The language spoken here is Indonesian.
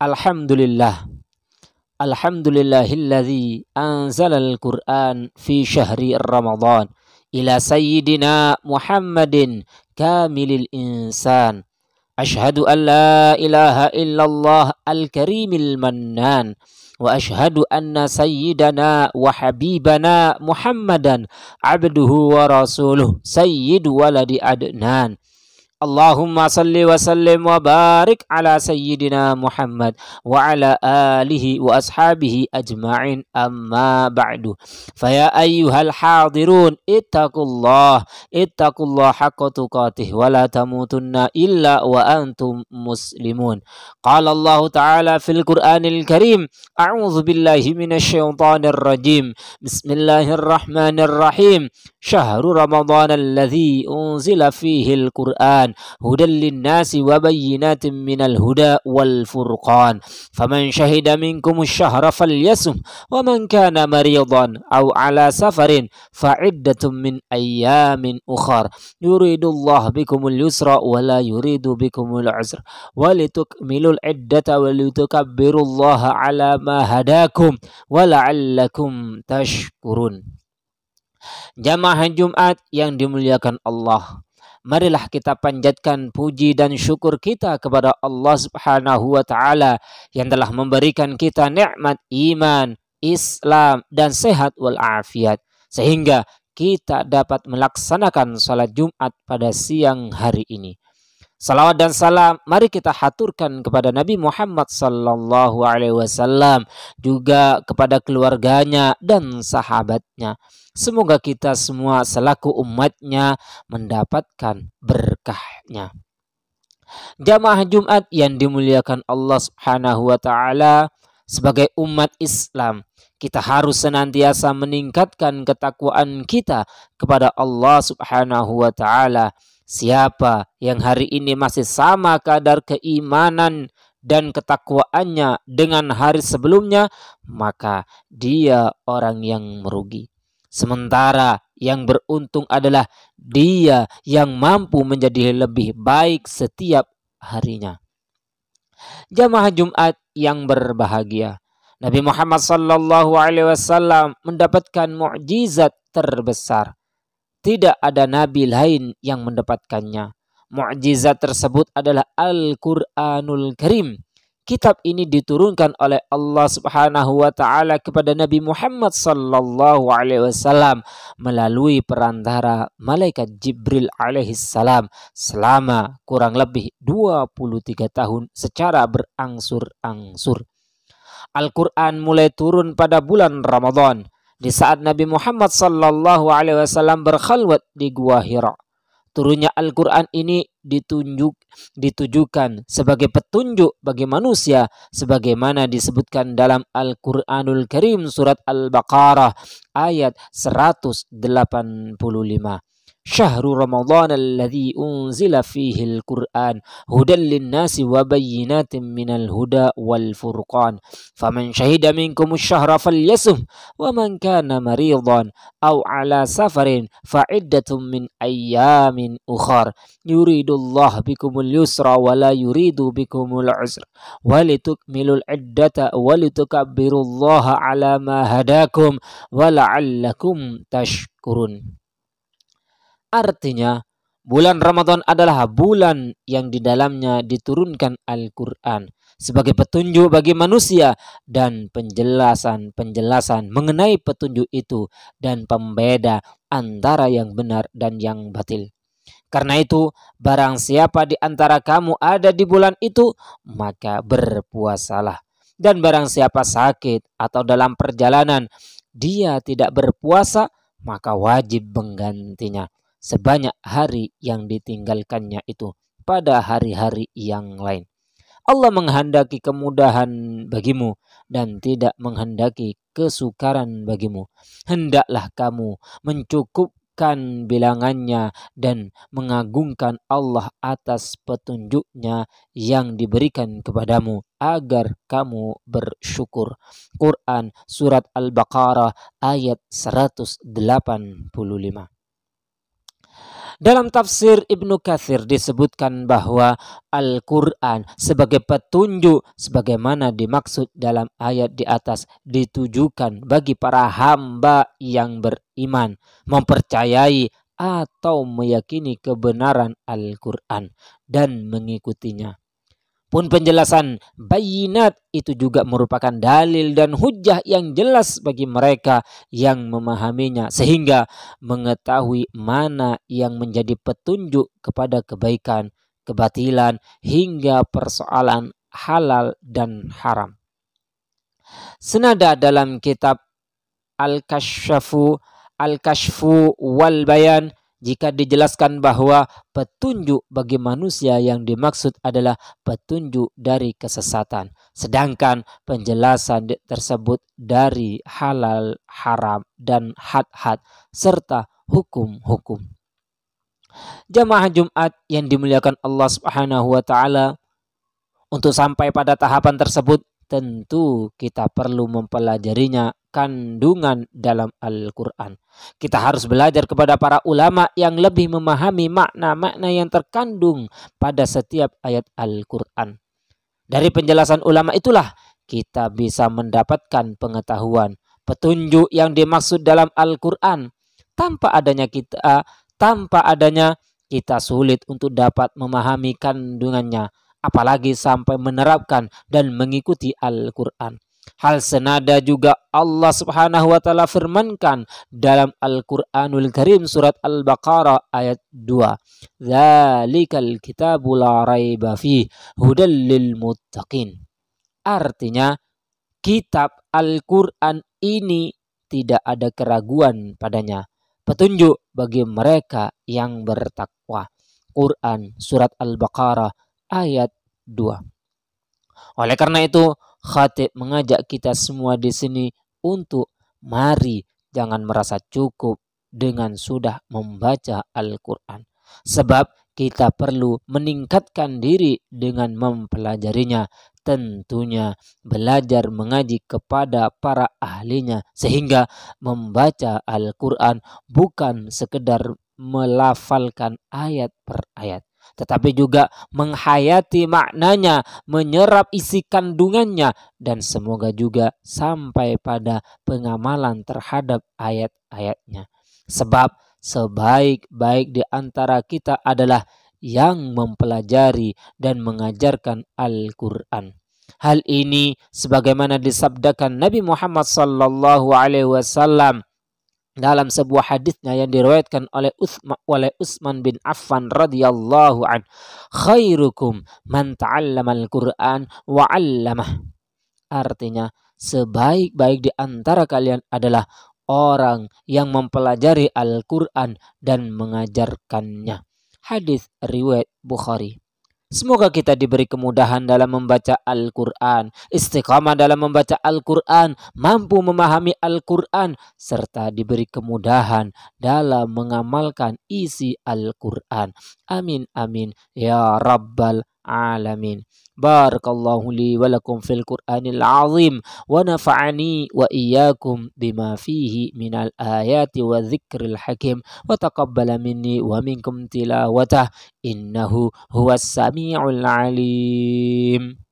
Alhamdulillah Alhamdulillahilladzi anzalal Qur'an fi syahri Ramadan ila sayyidina Muhammadin kamilil insan Ashhadu an la ilaha illallah al-karimil mannan wa ashhadu anna sayyidana wa habibana Muhammadan abduhu wa rasuluh sayyidu waladi adnan اللهم صل وسلم وبارك على سيدنا محمد وعلى آله وأصحابه أجمعين أما بعد فيا أيها الحاضرون اتقوا الله اتقوا الله حق تقاته ولا تموتن إلا وأنتم مسلمون قال الله تعالى في القرآن الكريم أعوذ بالله من الشيطان الرجيم بسم الله الرحمن الرحيم شهر رمضان الذي أنزل فيه القرآن القرآن هدى للناس وبينات من الهدى والفرقان فمن شهد منكم الشهر فليسم ومن كان مريضا أو على سفر فعدة من أيام أخر يريد الله بكم اليسر ولا يريد بكم العسر ولتكملوا العدة ولتكبروا الله على ما هداكم ولعلكم تشكرون Jamaah Jumat yang dimuliakan Allah marilah kita panjatkan puji dan syukur kita kepada Allah Subhanahu wa taala yang telah memberikan kita nikmat iman, Islam dan sehat wal afiat sehingga kita dapat melaksanakan salat Jumat pada siang hari ini. Salawat dan salam mari kita haturkan kepada Nabi Muhammad sallallahu alaihi wasallam juga kepada keluarganya dan sahabatnya. Semoga kita semua selaku umatnya mendapatkan berkahnya. Jamaah Jumat yang dimuliakan Allah Subhanahu wa taala sebagai umat Islam kita harus senantiasa meningkatkan ketakwaan kita kepada Allah Subhanahu wa taala Siapa yang hari ini masih sama kadar keimanan dan ketakwaannya dengan hari sebelumnya, maka dia orang yang merugi. Sementara yang beruntung adalah dia yang mampu menjadi lebih baik setiap harinya. Jamaah Jumat yang berbahagia. Nabi Muhammad SAW mendapatkan mukjizat terbesar tidak ada nabi lain yang mendapatkannya. Mukjizat tersebut adalah Al-Qur'anul Karim. Kitab ini diturunkan oleh Allah Subhanahu wa taala kepada Nabi Muhammad sallallahu alaihi wasallam melalui perantara malaikat Jibril alaihi salam selama kurang lebih 23 tahun secara berangsur-angsur. Al-Qur'an mulai turun pada bulan Ramadan di saat Nabi Muhammad Sallallahu Alaihi Wasallam berkhalwat di Gua Hira, turunnya Al-Quran ini ditunjuk, ditujukan sebagai petunjuk bagi manusia sebagaimana disebutkan dalam Al-Quranul Karim surat Al-Baqarah ayat 185. شهر رمضان الذي أنزل فيه القرآن هدى للناس وبينات من الهدى والفرقان فمن شهد منكم الشهر فليسم ومن كان مريضا أو على سفر فعدة من أيام أخر يريد الله بكم اليسر ولا يريد بكم العسر ولتكملوا العدة ولتكبروا الله على ما هداكم ولعلكم تشكرون Artinya, bulan Ramadan adalah bulan yang di dalamnya diturunkan Al-Quran sebagai petunjuk bagi manusia dan penjelasan-penjelasan mengenai petunjuk itu dan pembeda antara yang benar dan yang batil. Karena itu, barang siapa di antara kamu ada di bulan itu, maka berpuasalah. Dan barang siapa sakit atau dalam perjalanan, dia tidak berpuasa, maka wajib menggantinya sebanyak hari yang ditinggalkannya itu pada hari-hari yang lain. Allah menghendaki kemudahan bagimu dan tidak menghendaki kesukaran bagimu. Hendaklah kamu mencukupkan bilangannya dan mengagungkan Allah atas petunjuknya yang diberikan kepadamu agar kamu bersyukur. Quran Surat Al-Baqarah ayat 185 dalam tafsir Ibnu Kathir disebutkan bahwa Al-Quran sebagai petunjuk sebagaimana dimaksud dalam ayat di atas ditujukan bagi para hamba yang beriman, mempercayai atau meyakini kebenaran Al-Quran dan mengikutinya. Pun penjelasan bayinat itu juga merupakan dalil dan hujah yang jelas bagi mereka yang memahaminya sehingga mengetahui mana yang menjadi petunjuk kepada kebaikan, kebatilan hingga persoalan halal dan haram. Senada dalam kitab Al-Kashfu Al-Kashfu wal Bayan jika dijelaskan bahwa petunjuk bagi manusia yang dimaksud adalah petunjuk dari kesesatan, sedangkan penjelasan tersebut dari halal, haram, dan had-had, serta hukum-hukum. Jamaah Jumat yang dimuliakan Allah Subhanahu wa taala untuk sampai pada tahapan tersebut tentu kita perlu mempelajarinya kandungan dalam Al-Quran. Kita harus belajar kepada para ulama yang lebih memahami makna-makna yang terkandung pada setiap ayat Al-Quran. Dari penjelasan ulama itulah kita bisa mendapatkan pengetahuan, petunjuk yang dimaksud dalam Al-Quran. Tanpa adanya kita, eh, tanpa adanya kita sulit untuk dapat memahami kandungannya, apalagi sampai menerapkan dan mengikuti Al-Quran. Hal senada juga Allah Subhanahu wa taala firmankan dalam Al-Qur'anul Karim surat Al-Baqarah ayat 2. Zalikal kitabu la raiba fi hudal lil muttaqin. Artinya kitab Al-Qur'an ini tidak ada keraguan padanya. Petunjuk bagi mereka yang bertakwa. Quran surat Al-Baqarah ayat 2. Oleh karena itu, khatib mengajak kita semua di sini untuk mari jangan merasa cukup dengan sudah membaca Al-Quran. Sebab kita perlu meningkatkan diri dengan mempelajarinya. Tentunya belajar mengaji kepada para ahlinya sehingga membaca Al-Quran bukan sekedar melafalkan ayat per ayat tetapi juga menghayati maknanya, menyerap isi kandungannya, dan semoga juga sampai pada pengamalan terhadap ayat-ayatnya. Sebab sebaik-baik di antara kita adalah yang mempelajari dan mengajarkan Al-Quran. Hal ini sebagaimana disabdakan Nabi Muhammad sallallahu alaihi wasallam dalam sebuah hadisnya yang diriwayatkan oleh Utsman bin Affan radhiyallahu an khairukum man ta'allamal Qur'an wa 'allamah artinya sebaik-baik di antara kalian adalah orang yang mempelajari Al-Qur'an dan mengajarkannya hadis riwayat Bukhari Semoga kita diberi kemudahan dalam membaca Al-Quran, istiqamah dalam membaca Al-Quran, mampu memahami Al-Quran, serta diberi kemudahan dalam mengamalkan isi Al-Quran. Amin, amin, ya Rabbal العالمين بارك الله لي ولكم في القرآن العظيم ونفعني وإياكم بما فيه من الآيات والذكر الحكيم وتقبل مني ومنكم تلاوته إنه هو السميع العليم